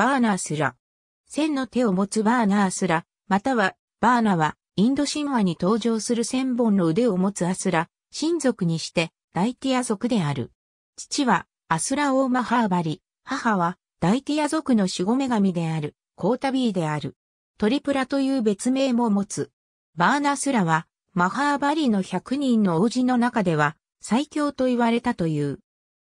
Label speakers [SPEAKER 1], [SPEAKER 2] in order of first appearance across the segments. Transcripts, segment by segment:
[SPEAKER 1] バーナースラ。千の手を持つバーナースラ、または、バーナは、インド神話に登場する千本の腕を持つアスラ、親族にして、ダイティア族である。父は、アスラオーマハーバリ、母は、ダイティア族の守護女神である、コータビーである。トリプラという別名も持つ。バーナースラは、マハーバリの100人の王子の中では、最強と言われたという。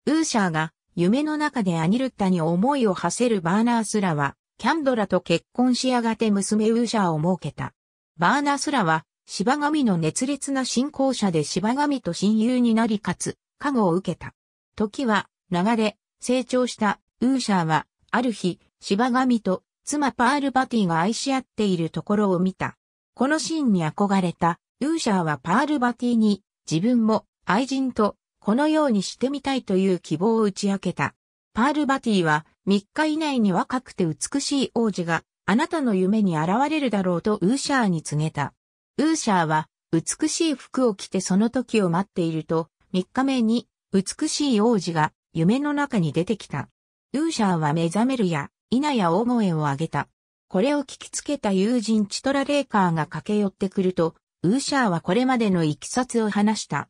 [SPEAKER 1] ウーシャーが、夢の中でアニルッタに思いを馳せるバーナースラは、キャンドラと結婚しやがて娘ウーシャーを設けた。バーナースラは、芝神の熱烈な信仰者で芝神と親友になりかつ、加護を受けた。時は、流れ、成長したウーシャーは、ある日、芝神と妻パールバティが愛し合っているところを見た。このシーンに憧れた、ウーシャーはパールバティに、自分も愛人とこのようにしてみたいという希望を打ち明けた。パールバティは3日以内に若くて美しい王子があなたの夢に現れるだろうとウーシャーに告げた。ウーシャーは美しい服を着てその時を待っていると3日目に美しい王子が夢の中に出てきた。ウーシャーは目覚めるや、否や大声を上げた。これを聞きつけた友人チトラレーカーが駆け寄ってくると、ウーシャーはこれまでの行きさつを話した。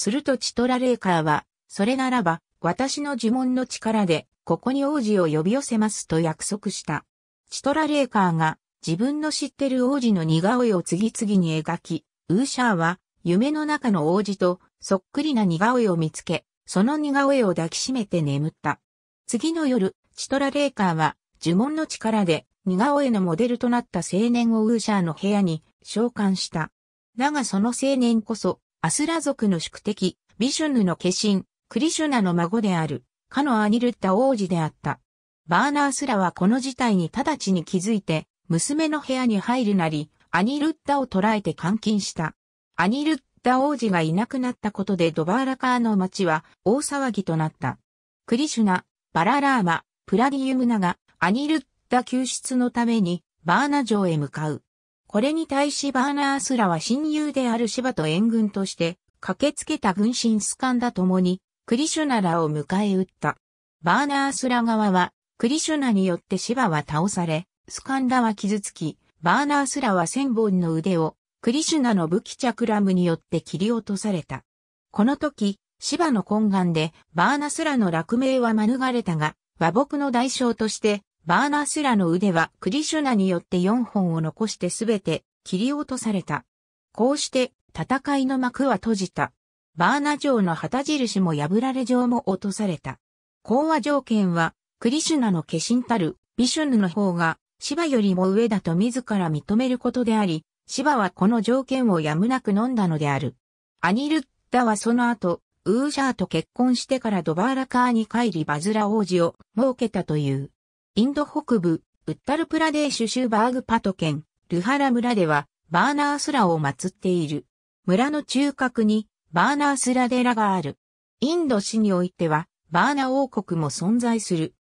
[SPEAKER 1] するとチトラレーカーは、それならば、私の呪文の力で、ここに王子を呼び寄せますと約束した。チトラレーカーが、自分の知ってる王子の似顔絵を次々に描き、ウーシャーは、夢の中の王子と、そっくりな似顔絵を見つけ、その似顔絵を抱きしめて眠った。次の夜、チトラレーカーは、呪文の力で、似顔絵のモデルとなった青年をウーシャーの部屋に召喚した。だがその青年こそ、アスラ族の宿敵、ビシュヌの化身、クリシュナの孫である、かのアニルッタ王子であった。バーナースラはこの事態に直ちに気づいて、娘の部屋に入るなり、アニルッタを捕らえて監禁した。アニルッタ王子がいなくなったことでドバーラカーの町は大騒ぎとなった。クリシュナ、バララーマ、プラディウムナがアニルッタ救出のためにバーナ城へ向かう。これに対しバーナースらは親友であるシバと援軍として、駆けつけた軍神スカンダともに、クリシュナらを迎え撃った。バーナースラ側は、クリシュナによってシバは倒され、スカンダは傷つき、バーナースラは千本の腕を、クリシュナの武器チャクラムによって切り落とされた。この時、シバの懇願で、バーナスラの落命は免れたが、和睦の代償として、バーナースラの腕はクリシュナによって4本を残してすべて切り落とされた。こうして戦いの幕は閉じた。バーナ城の旗印も破られ城も落とされた。講和条件はクリシュナの化身たるビシュヌの方がシバよりも上だと自ら認めることであり、シバはこの条件をやむなく飲んだのである。アニルッダはその後、ウーシャーと結婚してからドバーラカーに帰りバズラ王子を設けたという。インド北部、ウッタルプラデーシュ州バーグパト県、ルハラ村では、バーナースラを祀っている。村の中核に、バーナースラ寺がある。インド市においては、バーナ王国も存在する。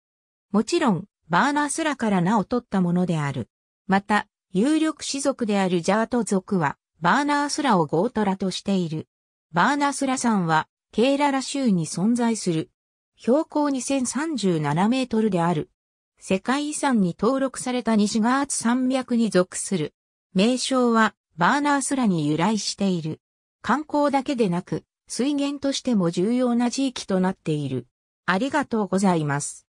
[SPEAKER 1] もちろん、バーナースラから名を取ったものである。また、有力士族であるジャート族は、バーナースラをゴートラとしている。バーナースラんは、ケイララ州に存在する。標高2037メートルである。世界遺産に登録された西ガーツ山脈に属する。名称はバーナースラに由来している。観光だけでなく、水源としても重要な地域となっている。ありがとうございます。